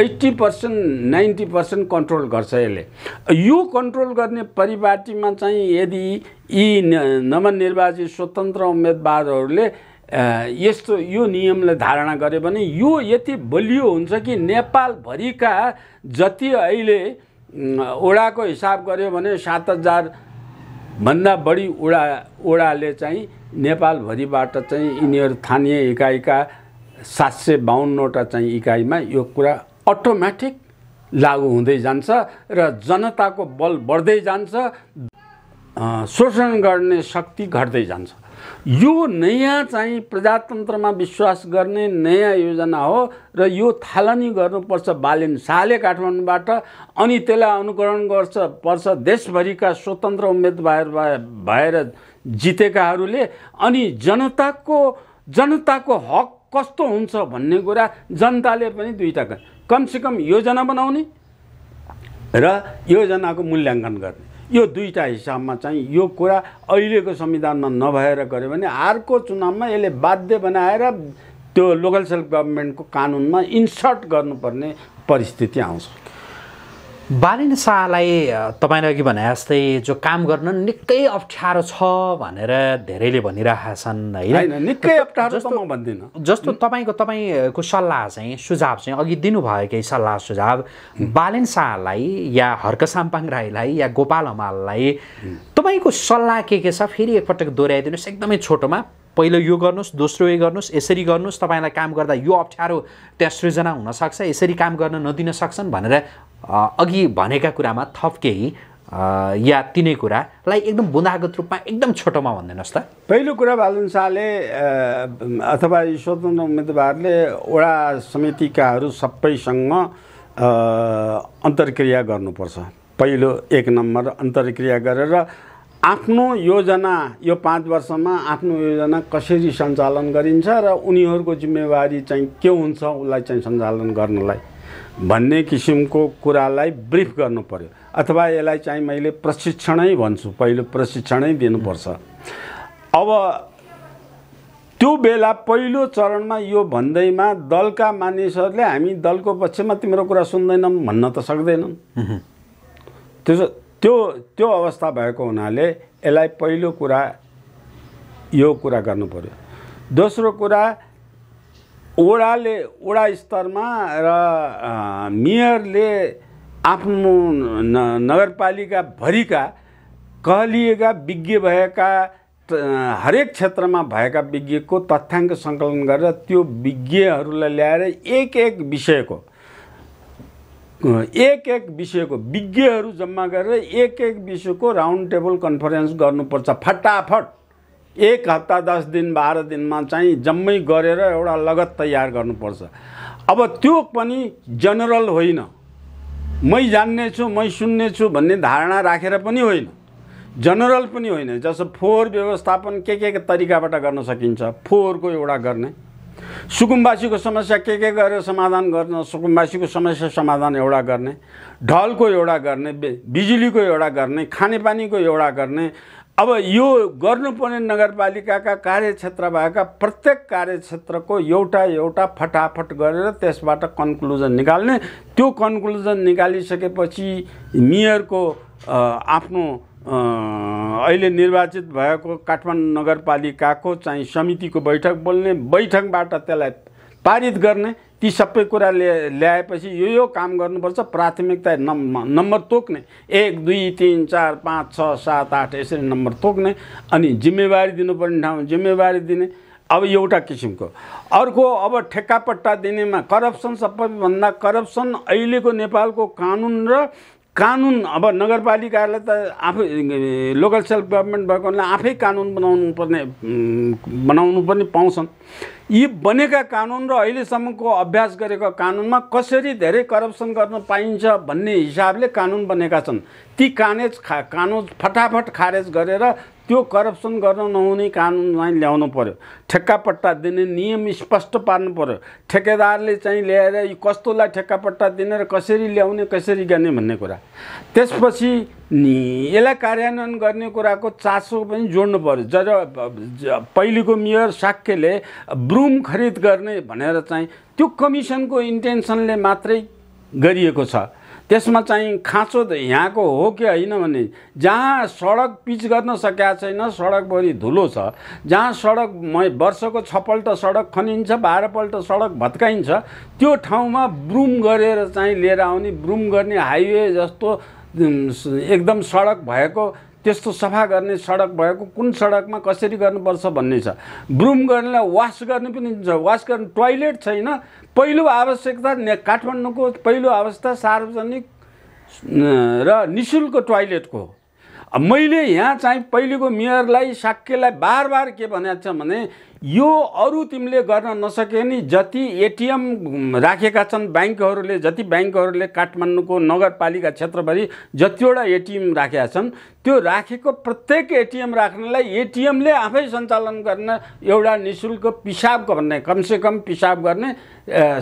eighty percent ninety percent control गर्छ यसले यो कन्ट्रोल गर्ने परिपाटीमा चाहिँ यदि यी नवनिर्वाचित स्वतन्त्र उम्मेदवारहरूले यस्तो यो नियमले धारणा गर्यो भने यो यति बलियो हुन्छ कि नेपालभरिका जति अहिले ओडाको हिसाब गऱ्यो भने सात हजार भन्दा बढी उडा ओडाले चाहिँ नेपालभरिबाट चाहिँ यिनीहरू स्थानीय इकाइका सात सय बाहन्नवटा चाहिँ इकाइमा यो कुरा अटोमेटिक लागु हुँदै जान्छ र जनताको बल बढ्दै जान्छ शोषण गर्ने शक्ति घट्दै जान्छ यो नयाँ चाहिँ प्रजातन्त्रमा विश्वास गर्ने नयाँ योजना हो र यो थालनी गर्नुपर्छ बालिन शाहले काठमाडौँबाट अनि त्यसलाई अनुकरण गर्छ पर्छ देशभरिका स्वतन्त्र उम्मेदवार भएर जितेकाहरूले अनि जनताको जनताको हक कस्तो हुन्छ भन्ने कुरा जनताले पनि दुईवटा कमसेकम योजना बनाउने र योजनाको मूल्याङ्कन गर्ने यो दुईवटा हिसाबमा चाहिँ यो कुरा अहिलेको संविधानमा नभएर गऱ्यो भने अर्को चुनावमा यसले बाध्य बनाएर त्यो लोकल सेल्फ गभर्मेन्टको कानुनमा इन्सर्ट गर्नुपर्ने परिस्थिति आउँछ बालिन शाहलाई तपाईँले अघि भने जस्तै जो काम गर्न निकै अप्ठ्यारो छ भनेर धेरैले भनिरहेका छन् होइन निकै अप्ठ्यारो जस्तो भन्दिनँ जस्तो तपाईँको तपाईँको सल्लाह चाहिँ सुझाव चाहिँ अघि केही सल्लाह सुझाव बालिन शाहलाई या हर्क साम्पाङ राईलाई या गोपाल हमाललाई तपाईँको सल्लाह के के छ फेरि एकपटक दोहोऱ्याइदिनुहोस् एकदमै छोटोमा पहिलो यो गर्नुहोस् दोस्रो यो गर्नुहोस् यसरी गर्नुहोस् तपाईँलाई काम गर्दा यो अप्ठ्यारो त्यहाँ सृजना हुनसक्छ यसरी काम गर्न नदिन सक्छन् भनेर अघि भनेका कुरामा थप केही या तिनै कुरालाई एकदम बुँदागत रूपमा एकदम छोटोमा भनिदिनुहोस् त पहिलो कुरा बालन शाहले अथवा स्वतन्त्र उम्मेदवारले वडा समितिकाहरू सबैसँग अन्तर्क्रिया गर्नुपर्छ पहिलो एक नम्बर अन्तर्क्रिया गरेर आफ्नो योजना यो पाँच वर्षमा आफ्नो योजना कसरी सञ्चालन गरिन्छ र उनीहरूको जिम्मेवारी चाहिँ के हुन्छ उसलाई चाहिँ सञ्चालन गर्नलाई भन्ने किसिमको कुरालाई ब्रिफ गर्नु पर्यो अथवा यसलाई चाहिँ मैले प्रशिक्षणै भन्छु पहिलो प्रशिक्षणै दिनुपर्छ अब त्यो बेला पहिलो चरणमा यो भन्दैमा दलका मानिसहरूले हामी दलको पक्षमा तिम्रो कुरा सुन्दैनौँ भन्न त सक्दैनन् त्यो त्यो त्यो अवस्था भएको हुनाले यसलाई पहिलो कुरा यो कुरा गर्नु पर्यो दोस्रो कुरा वडाले वडा स्तरमा र मेयरले आफ्नो नगरपालिकाभरिका कहलिएका विज्ञ भएका हरेक क्षेत्रमा भएका विज्ञको तथ्याङ्क सङ्कलन गरेर त्यो विज्ञहरूलाई ल्याएर एक एक विषयको एक एक विषयको विज्ञहरू जम्मा गरेर एक एक विषयको राउन्ड टेबल कन्फरेन्स गर्नुपर्छ फटाफट एक हप्ता दस दिन बाह्र दिनमा चाहिँ जम्मै गरेर एउटा लगत तयार गर्नुपर्छ अब त्यो पनि जनरल होइन मै जान्नेछु मै सुन्नेछु भन्ने धारणा राखेर पनि होइन जनरल पनि होइन जस्तो फोहोर व्यवस्थापन के के तरिकाबाट गर्न सकिन्छ फोहोरको एउटा गर्ने सुकुम्बासीको समस्या के के गरेर समाधान गर्न सुकुम्बासीको समस्या समाधान एउटा गर्ने ढलको एउटा गर्ने बिजुलीको एउटा गर्ने खानेपानीको एउटा गर्ने अब यो गर्नुपर्ने नगरपालिकाका कार्यक्षेत्र भएका प्रत्येक कार्यक्षेत्रको एउटा एउटा फटाफट गरेर त्यसबाट कन्क्लुजन निकाल्ने त्यो कन्क्लुजन निकालिसकेपछि मेयरको आफ्नो अहिले निर्वाचित भएको काठमाडौँ नगरपालिकाको चाहिँ समितिको बैठक बोल्ने बैठकबाट त्यसलाई पारित गर्ने ती सबै कुरा ल्याएपछि यो यो काम गर्नुपर्छ प्राथमिकता नम्बर नम्बर तोक्ने एक दुई तिन चार पाँच छ सात आठ यसरी नम्बर तोक्ने अनि जिम्मेवारी दिनुपर्ने ठाउँ जिम्मेवारी दिने अब एउटा किसिमको अर्को अब ठेक्कापट्टा दिनेमा करप्सन सबैभन्दा करप्सन अहिलेको नेपालको कानुन र कानुन अब नगरपालिकाले त आफै लोकल सेल्फ गभर्मेन्ट भएकोले आफै कानुन बनाउनु पर्ने बनाउनु पनि पाउँछन् यी बनेका कानुन र अहिलेसम्मको अभ्यास गरेको कानुनमा कसरी धेरै करप्सन गर्न पाइन्छ भन्ने हिसाबले कानुन बनेका छन् ती कानेज खा कानुन फटाफट खारेज गरेर त्यो करप्सन गर्न नहुने कानुनलाई ल्याउनु पऱ्यो ठेक्कापट्टा दिने नियम स्पष्ट पार्नु पऱ्यो ठेकेदारले चाहिँ ल्याएर यो कस्तोलाई ठेक्कापट्टा दिने र कसरी ल्याउने कसरी गर्ने भन्ने कुरा त्यसपछि यसलाई कार्यान्वयन गर्ने कुराको चासो पनि जोड्नु पऱ्यो ज पहिलेको मेयर साक्यले ब्रुम खरिद गर्ने भनेर चाहिँ त्यो कमिसनको इन्टेन्सनले मात्रै गरिएको छ त्यसमा चाहिँ खाँचो त यहाँको हो कि होइन भने जहाँ सडक पिच गर्न सकेका छैन सडक सडकभरि धुलो छ जहाँ सडक म वर्षको छपल्ट सडक खनिन्छ बाह्रपल्ट सडक भत्काइन्छ त्यो ठाउँमा ब्रुम गरेर चाहिँ लिएर आउने ब्रुम गर्ने हाइवे जस्तो एकदम सडक भएको त्यस्तो सफा गर्ने सडक भएको कुन सडकमा कसरी गर्नुपर्छ भन्ने छ ग्रुम गर्नेलाई वास गर्ने पनि छ वास गर्ने टोइलेट छैन पहिलो आवश्यकता काठमाडौँको पहिलो अवस्था सार्वजनिक र नि शुल्क टोइलेटको मैले यहाँ चाहिँ पहिलेको मेयरलाई साक्यलाई बार बार के भनेको छ भने यो अरू तिमीले गर्न नसके नि जति एटिएम राखेका छन् ब्याङ्कहरूले जति ब्याङ्कहरूले काठमाडौँको नगरपालिका क्षेत्रभरि जतिवटा एटिएम राखेका छन् त्यो राखेको प्रत्येक एटिएम राख्नलाई एटिएमले आफै सञ्चालन गर्न एउटा नि शुल्क पिसाबको भन्ने कमसेकम पिसाब गर्ने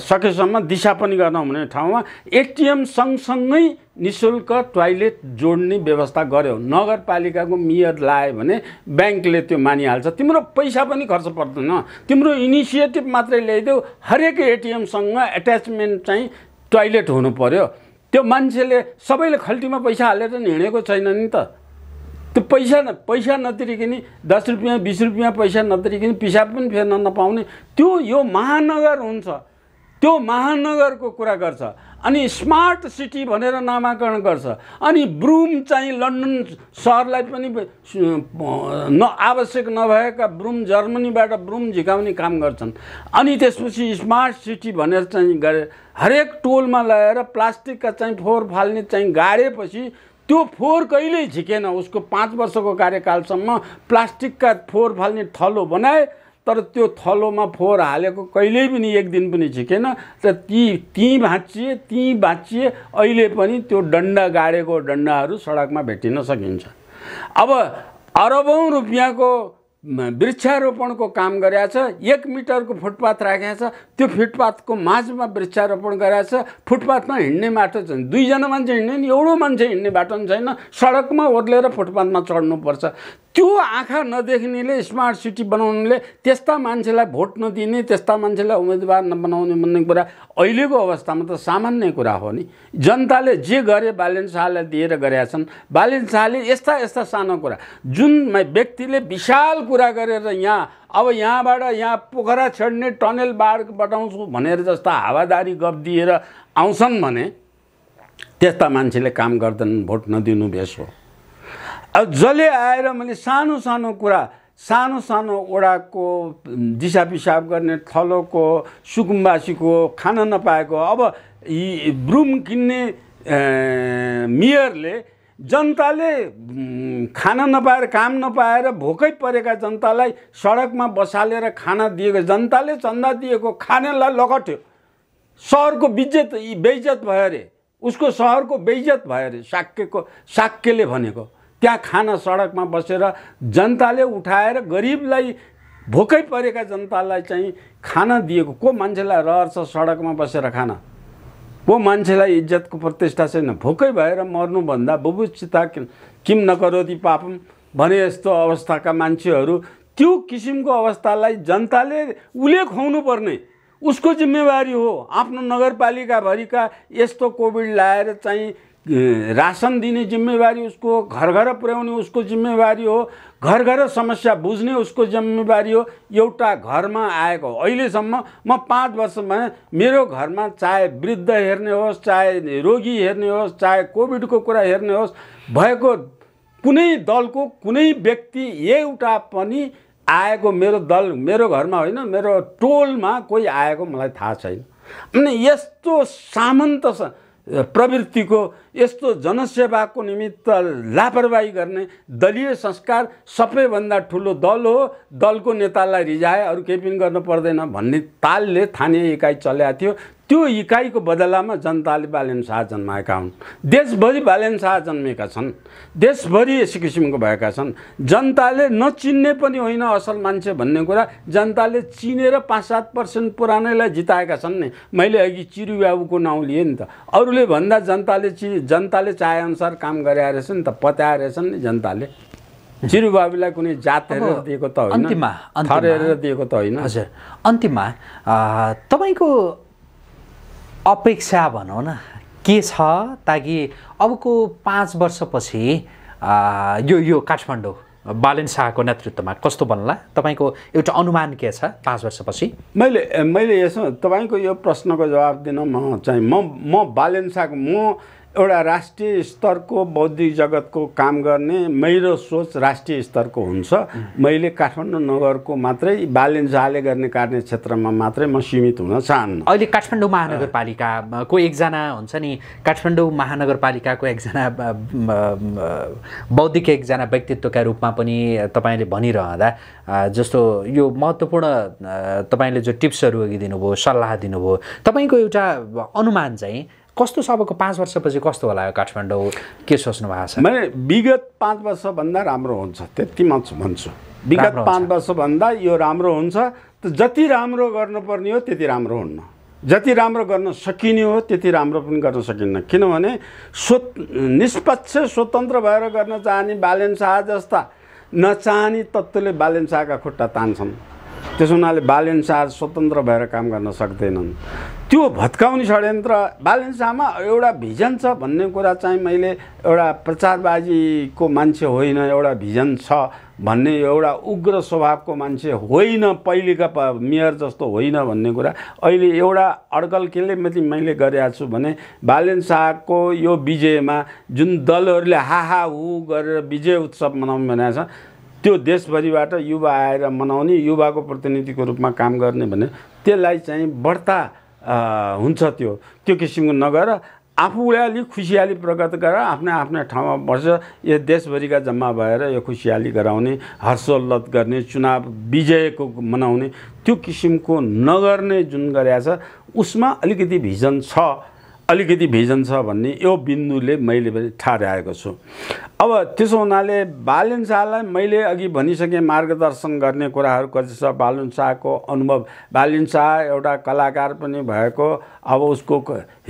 सकेसम्म दिशा पनि गर्न हुने ठाउँमा एटिएम सँगसँगै नि शुल्क टोइलेट जोड्ने व्यवस्था गर्यो नगरपालिकाको मियर लायो भने ब्याङ्कले त्यो मानिहाल्छ तिम्रो पैसा पनि खर्च पर्छ पर्दैन तिम्रो इनिसिएटिभ मात्रै ल्याइदेऊ हरेक एटिएमसँग एट्याचमेन्ट चाहिँ टोइलेट हुनु पऱ्यो त्यो मान्छेले सबैले खल्टीमा पैसा हालेर हिँडेको छैन नि त त्यो पैसा न पैसा नतिरिकन दस रुपियाँ बिस रुपियाँ पैसा नतिरिकन पिसाब पनि फेर्न नपाउने त्यो यो महानगर हुन्छ त्यो महानगरको कुरा गर्छ अनि स्मार्ट सिटी भनेर नामाकरण गर्छ अनि ब्रुम चाहिँ लन्डन सहरलाई पनि न आवश्यक नभएका ब्रुम जर्मनीबाट ब्रुम झिकाउने काम गर्छन् अनि त्यसपछि स्मार्ट सिटी भनेर चाहिँ गरे हरेक टोलमा ल्याएर प्लास्टिकका चाहिँ फोहोर फाल्ने चाहिँ गाडेपछि त्यो फोहोर कहिल्यै झिकेन उसको पाँच वर्षको कार्यकालसम्म प्लास्टिकका फोहोर फाल्ने थलो बनाए तर त्यो थलोमा फोहोर हालेको कहिल्यै पनि एक दिन पनि झिकेन र ती ती भाँचिए ती भाँचिए अहिले पनि त्यो डन्डा गाडेको डन्डाहरू सडकमा भेटिन सकिन्छ अब अरबौँ रुपियाँको वृक्षारोपणको काम छ एक मिटरको फुटपाथ राखेको छ त्यो फुटपाथको माझमा वृक्षारोपण छ फुटपाथमा हिँड्ने बाटो छैन दुईजना मान्छे हिँड्ने नि एउटो मान्छे हिँड्ने बाटो पनि छैन सडकमा ओर्लेर फुटपाथमा चढ्नुपर्छ त्यो आँखा नदेख्नेले स्मार्ट सिटी बनाउनेले त्यस्ता मान्छेलाई भोट नदिने त्यस्ता मान्छेलाई उम्मेदवार नबनाउने भन्ने कुरा अहिलेको अवस्थामा त सामान्य कुरा हो नि जनताले जे गरे बालेन शाहलाई दिएर गरेका छन् बालेन शाहले यस्ता यस्ता सानो कुरा जुन व्यक्तिले विशाल कुरा गरेर यहाँ अब यहाँबाट यहाँ पोखरा छेड्ने टनेल बाड बटाउँछु भनेर जस्ता हावादारी गफ दिएर आउँछन् भने त्यस्ता मान्छेले काम गर्दैनन् भोट नदिनु बेस हो अब जसले आएर मैले सानो सानो कुरा सानो सानो ओडाको दिसा पिसाब गर्ने थलोको सुकुम्बासीको खान नपाएको अब यी ब्रुम किन्ने मेयरले जनताले खान नपाएर काम नपाएर भोकै परेका जनतालाई सडकमा बसालेर खाना दिएको जनताले चन्दा दिएको खानेलाई लगट्यो सहरको बिज्जत बेइज्जत भयो अरे उसको सहरको बेइज्जत भयो अरे साक्यको साक्यले भनेको त्यहाँ खान सडकमा बसेर जनताले उठाएर गरिबलाई भोकै परेका जनतालाई चाहिँ खाना दिएको को मान्छेलाई रहर छ सडकमा बसेर खाना को मान्छेलाई इज्जतको प्रतिष्ठा छैन भोकै भएर मर्नुभन्दा बुबुचिता किम नकरोती पापम भने यस्तो अवस्थाका मान्छेहरू त्यो किसिमको अवस्थालाई जनताले उसले खुवाउनु पर्ने उसको जिम्मेवारी हो आफ्नो नगरपालिकाभरिका यस्तो कोभिड लाएर चाहिँ रासन दिने जिम्मेवारी उसको घर घर पुर्याउने उसको जिम्मेवारी हो घर घर समस्या बुझ्ने उसको जिम्मेवारी हो एउटा घरमा आएको अहिलेसम्म म पाँच वर्ष वर्षमा मेरो घरमा चाहे वृद्ध हेर्ने होस् चाहे रोगी हेर्ने होस् चाहे कोभिडको कुरा हेर्ने होस् भएको कुनै दलको कुनै व्यक्ति एउटा पनि आएको मेरो दल मेरो घरमा होइन मेरो टोलमा कोही आएको मलाई थाहा छैन अनि यस्तो सामन्त प्रवृत्तिको यस्तो जनसेवाको निमित्त लापरवाही गर्ने दलीय संस्कार सबैभन्दा ठुलो दल हो दलको नेतालाई रिझाए अरू केही पनि गर्नु पर्दैन भन्ने तालले थाने इकाइ चल्याएको थियो त्यो इकाइको बदलामा जनताले बालन शाह जन्माएका हुन् देशभरि बालन शाह जन्मेका छन् देशभरि यस किसिमको भएका छन् जनताले नचिन्ने पनि होइन असल मान्छे भन्ने कुरा जनताले चिनेर पाँच सात पर्सेन्ट पुरानैलाई जिताएका छन् नि मैले अघि चिरुबाबुको नाउँ लिएँ नि त अरूले भन्दा जनताले चि जनताले चाहेअनुसार काम गरे रहेछ नि त पत्याए रहेछन् नि जनताले चिरुबाबुलाई कुनै जात हेरेर दिएको त होइन थर हेरेर दिएको त होइन हजुर अन्तिममा तपाईँको अपेक्षा भनौँ न के छ ताकि अबको पाँच वर्षपछि यो यो काठमाडौँ बालेन शाहको नेतृत्वमा कस्तो बन्ला तपाईँको एउटा अनुमान के छ पाँच वर्षपछि मैले मैले यसो तपाईँको यो प्रश्नको जवाब दिन म चाहिँ म म बालेन शाहको म एउटा राष्ट्रिय स्तरको बौद्धिक जगतको काम गर्ने मेरो सोच राष्ट्रिय स्तरको हुन्छ मैले काठमाडौँ नगरको मात्रै जाले गर्ने कार्य क्षेत्रमा मात्रै म सीमित हुन चाहन्न अहिले काठमाडौँ महानगरपालिकाको एकजना हुन्छ नि काठमाडौँ महानगरपालिकाको एकजना बौद्धिक एकजना व्यक्तित्वका रूपमा पनि तपाईँले भनिरहँदा जस्तो यो महत्त्वपूर्ण तपाईँले जो टिप्सहरू अघि दिनुभयो सल्लाह दिनुभयो तपाईँको एउटा अनुमान चाहिँ कस्तो छ अबको पाँच वर्षपछि कस्तो होला यो काठमाडौँ के सोच्नु भएको छ मैले विगत पाँच वर्षभन्दा राम्रो हुन्छ त्यति मात्र भन्छु विगत पाँच वर्षभन्दा यो राम्रो हुन्छ त जति राम्रो गर्नुपर्ने हो त्यति राम्रो हुन्न जति राम्रो गर्न सकिने हो त्यति राम्रो पनि गर्न सकिन्न किनभने स्वत निष्पक्ष स्वतन्त्र भएर गर्न चाहने बालेन्सा जस्ता नचाहने तत्त्वले बालेन्साका खुट्टा तान्छन् त्यस हुनाले बाल शाह स्वतन्त्र भएर काम गर्न सक्दैनन् त्यो भत्काउने षड्यन्त्र शाहमा एउटा भिजन छ भन्ने कुरा चाहिँ मैले एउटा प्रचारबाजीको मान्छे होइन एउटा भिजन छ भन्ने एउटा उग्र स्वभावको मान्छे होइन पहिलेका मेयर जस्तो होइन भन्ने कुरा अहिले एउटा अड्कल केले मात्रै मैले गरेका छु भने बालन शाहको यो विजयमा जुन दलहरूले हु गरेर विजय उत्सव मनाउनु भनेको छ त्यो देशभरिबाट युवा आएर मनाउने युवाको प्रतिनिधिको रूपमा काम गर्ने भने त्यसलाई चाहिँ बढ्ता हुन्छ त्यो त्यो किसिमको नगर आफूले अलिक खुसियाली प्रकट गरेर आफ्नै आफ्नै ठाउँमा बस्छ यो देशभरिका जम्मा भएर यो खुसियाली गराउने हर्षोल्लत गर्ने चुनाव विजयको मनाउने त्यो किसिमको नगर्ने जुन गरेछ उसमा अलिकति भिजन छ अलिकति भिजन छ भन्ने यो बिन्दुले मैले पनि ठार्याएको छु अब त्यसो हुनाले बालन शाहलाई मैले अघि भनिसकेँ मार्गदर्शन गर्ने कुराहरू कति छ बालन शाहको अनुभव बालन शाह एउटा कलाकार पनि भएको अब उसको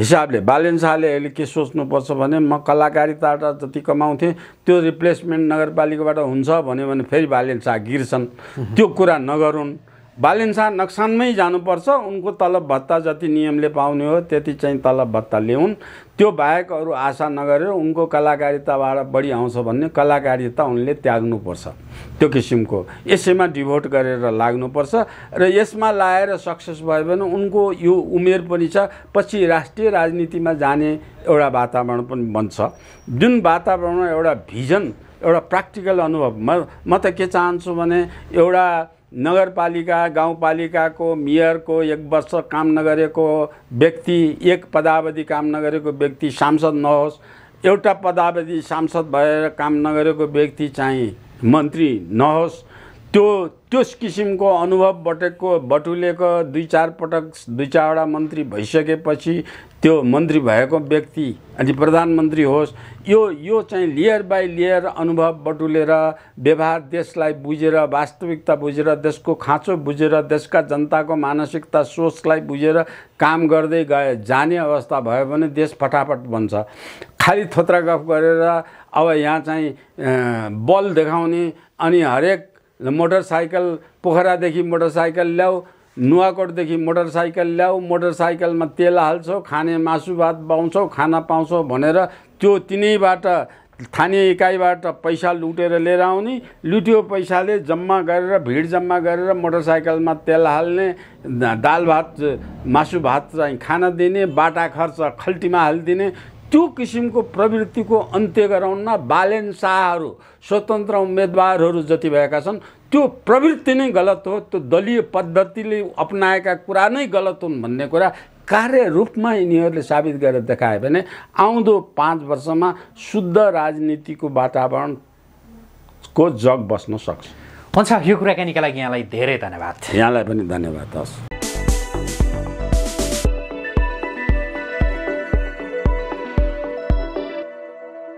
हिसाबले बालन शाहले अहिले के सोच्नुपर्छ भने म कलाकारिताबाट जति कमाउँथेँ त्यो रिप्लेसमेन्ट नगरपालिकाबाट हुन्छ भन्यो भने फेरि बालन शाह गिर्छन् त्यो कुरा नगरुन् बालिन्सा नक्सानमै जानुपर्छ उनको तलब भत्ता जति नियमले पाउने हो त्यति चाहिँ तलब भत्ता ल्याउन् त्यो बाहेक अरू आशा नगरेर उनको कलाकारिताबाट बढी आउँछ भन्ने कलाकारिता उनले त्याग्नुपर्छ त्यो किसिमको यसैमा डिभोट गरेर लाग्नुपर्छ र यसमा लाएर सक्सेस भयो भने उनको यो उमेर पनि छ पछि राष्ट्रिय राजनीतिमा जाने एउटा वातावरण पनि बन्छ जुन वातावरणमा एउटा भिजन एउटा प्र्याक्टिकल अनुभव म म त के चाहन्छु भने एउटा नगरपालिका गाउँपालिकाको मेयरको एक वर्ष काम नगरेको व्यक्ति एक पदावधि काम नगरेको व्यक्ति सांसद नहोस् एउटा पदावधि सांसद भएर काम नगरेको व्यक्ति चाहिँ मन्त्री नहोस् त्यो त्यस किसिमको अनुभव बटेको बटुलेको दुई चार पटक दुई चारवटा मन्त्री भइसकेपछि त्यो मन्त्री भएको व्यक्ति अनि प्रधानमन्त्री होस् यो यो चाहिँ लेयर बाई लेयर अनुभव बटुलेर व्यवहार देशलाई बुझेर वास्तविकता बुझेर देशको खाँचो बुझेर देशका जनताको मानसिकता सोचलाई बुझेर काम गर्दै गए जाने अवस्था भयो भने देश फटाफट बन्छ खालि थोत्रा गफ गरेर अब यहाँ चाहिँ बल देखाउने अनि हरेक मोटरसाइकल पोखरादेखि मोटरसाइकल ल्याऊ नुवाकोटदेखि मोटरसाइकल ल्याऊ मोटरसाइकलमा तेल हाल्छौ खाने मासु भात पाउँछौ खाना पाउँछौ भनेर त्यो तिनैबाट स्थानीय इकाइबाट पैसा लुटेर लिएर आउने लुट्यो पैसाले जम्मा गरेर भिड जम्मा गरेर मोटरसाइकलमा तेल हाल्ने दाल भात मासु भात चाहिँ खाना दिने बाटा खर्च खल्टीमा हालिदिने त्यो किसिमको प्रवृत्तिको अन्त्य गराउन बालेन शाहहरू स्वतन्त्र उम्मेदवारहरू जति भएका छन् त्यो प्रवृत्ति नै गलत हो त्यो दलीय पद्धतिले अप्नाएका कुरा नै गलत हुन् भन्ने कुरा कार्यरूपमा यिनीहरूले साबित गरेर देखाए भने आउँदो पाँच वर्षमा शुद्ध राजनीतिको वातावरणको जग बस्न सक्छ हुन्छ यो कुराकानीका लागि यहाँलाई धेरै धन्यवाद यहाँलाई पनि धन्यवाद हस्